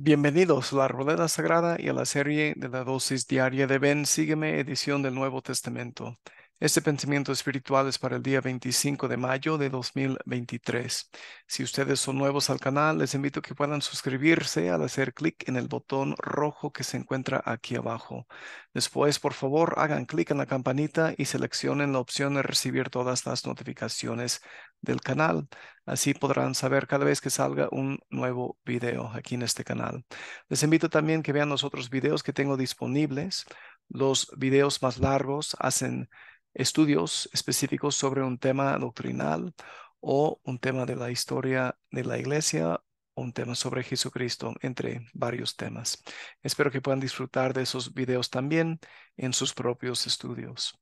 Bienvenidos a la Rueda Sagrada y a la serie de la dosis diaria de Ben Sígueme, edición del Nuevo Testamento. Este pensamiento espiritual es para el día 25 de mayo de 2023. Si ustedes son nuevos al canal, les invito a que puedan suscribirse al hacer clic en el botón rojo que se encuentra aquí abajo. Después, por favor, hagan clic en la campanita y seleccionen la opción de recibir todas las notificaciones del canal. Así podrán saber cada vez que salga un nuevo video aquí en este canal. Les invito también que vean los otros videos que tengo disponibles. Los videos más largos hacen estudios específicos sobre un tema doctrinal o un tema de la historia de la iglesia un tema sobre Jesucristo entre varios temas. Espero que puedan disfrutar de esos videos también en sus propios estudios.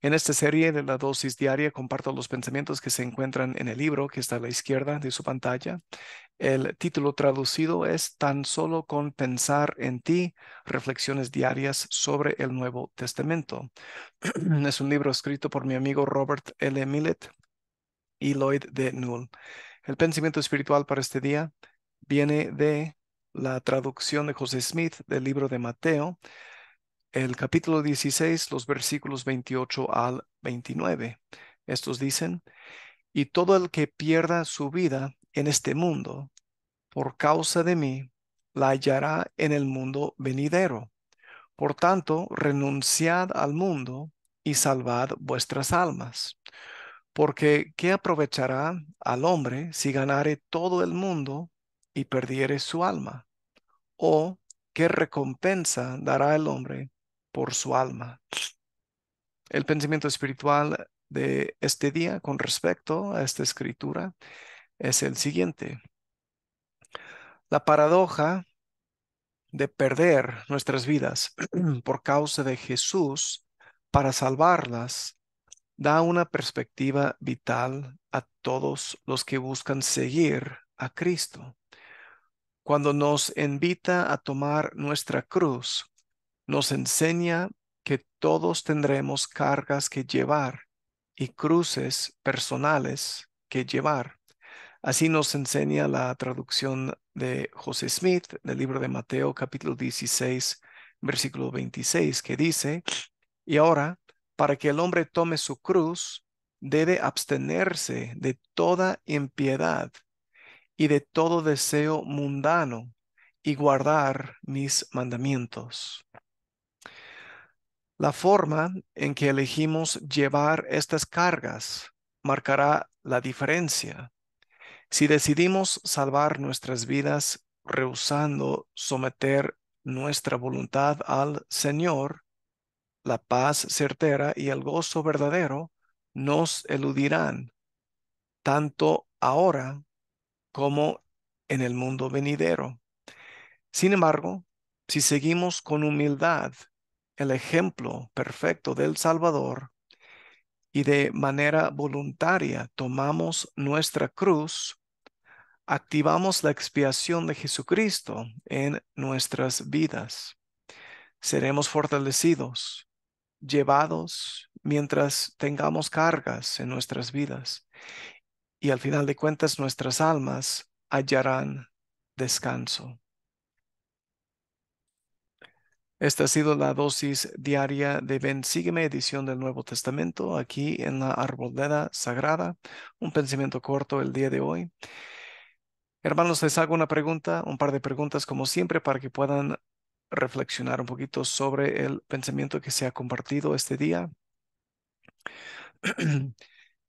En esta serie de la dosis diaria comparto los pensamientos que se encuentran en el libro que está a la izquierda de su pantalla. El título traducido es Tan solo con pensar en ti, reflexiones diarias sobre el Nuevo Testamento. es un libro escrito por mi amigo Robert L. Millet y Lloyd De Null. El pensamiento espiritual para este día viene de la traducción de José Smith del libro de Mateo, el capítulo 16, los versículos 28 al 29. Estos dicen, y todo el que pierda su vida en este mundo, por causa de mí, la hallará en el mundo venidero. Por tanto, renunciad al mundo y salvad vuestras almas. Porque ¿qué aprovechará al hombre si ganare todo el mundo y perdiere su alma? ¿O qué recompensa dará el hombre por su alma? El pensamiento espiritual de este día con respecto a esta escritura es el siguiente. La paradoja de perder nuestras vidas por causa de Jesús para salvarlas da una perspectiva vital a todos los que buscan seguir a Cristo. Cuando nos invita a tomar nuestra cruz, nos enseña que todos tendremos cargas que llevar y cruces personales que llevar. Así nos enseña la traducción de José Smith del libro de Mateo capítulo 16, versículo 26, que dice, y ahora, para que el hombre tome su cruz, debe abstenerse de toda impiedad y de todo deseo mundano y guardar mis mandamientos. La forma en que elegimos llevar estas cargas marcará la diferencia. Si decidimos salvar nuestras vidas rehusando someter nuestra voluntad al Señor, la paz certera y el gozo verdadero nos eludirán, tanto ahora como en el mundo venidero. Sin embargo, si seguimos con humildad el ejemplo perfecto del Salvador y de manera voluntaria tomamos nuestra cruz, activamos la expiación de Jesucristo en nuestras vidas. Seremos fortalecidos, llevados mientras tengamos cargas en nuestras vidas y al final de cuentas nuestras almas hallarán descanso. Esta ha sido la dosis diaria de Ben Sígueme, edición del Nuevo Testamento, aquí en la Arboleda Sagrada. Un pensamiento corto el día de hoy. Hermanos, les hago una pregunta, un par de preguntas, como siempre, para que puedan reflexionar un poquito sobre el pensamiento que se ha compartido este día.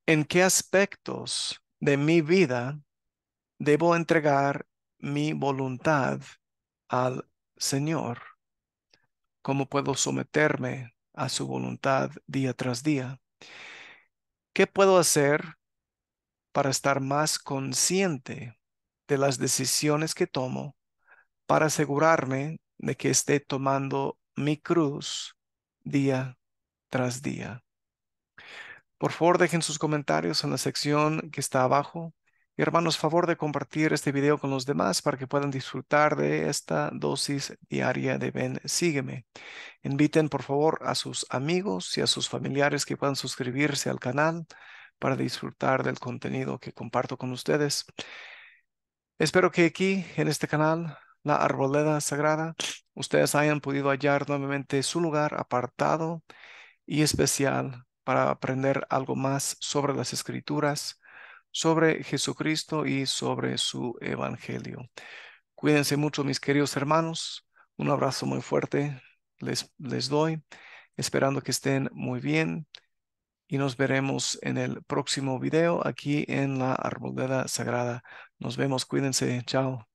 ¿En qué aspectos de mi vida, debo entregar mi voluntad al Señor. ¿Cómo puedo someterme a su voluntad día tras día? ¿Qué puedo hacer para estar más consciente de las decisiones que tomo para asegurarme de que esté tomando mi cruz día tras día? Por favor, dejen sus comentarios en la sección que está abajo. Y hermanos, favor de compartir este video con los demás para que puedan disfrutar de esta dosis diaria de Ben. sígueme. Inviten, por favor, a sus amigos y a sus familiares que puedan suscribirse al canal para disfrutar del contenido que comparto con ustedes. Espero que aquí, en este canal, la Arboleda Sagrada, ustedes hayan podido hallar nuevamente su lugar apartado y especial para aprender algo más sobre las escrituras, sobre Jesucristo y sobre su evangelio. Cuídense mucho, mis queridos hermanos. Un abrazo muy fuerte les, les doy, esperando que estén muy bien y nos veremos en el próximo video aquí en la Arboleda Sagrada. Nos vemos, cuídense, chao.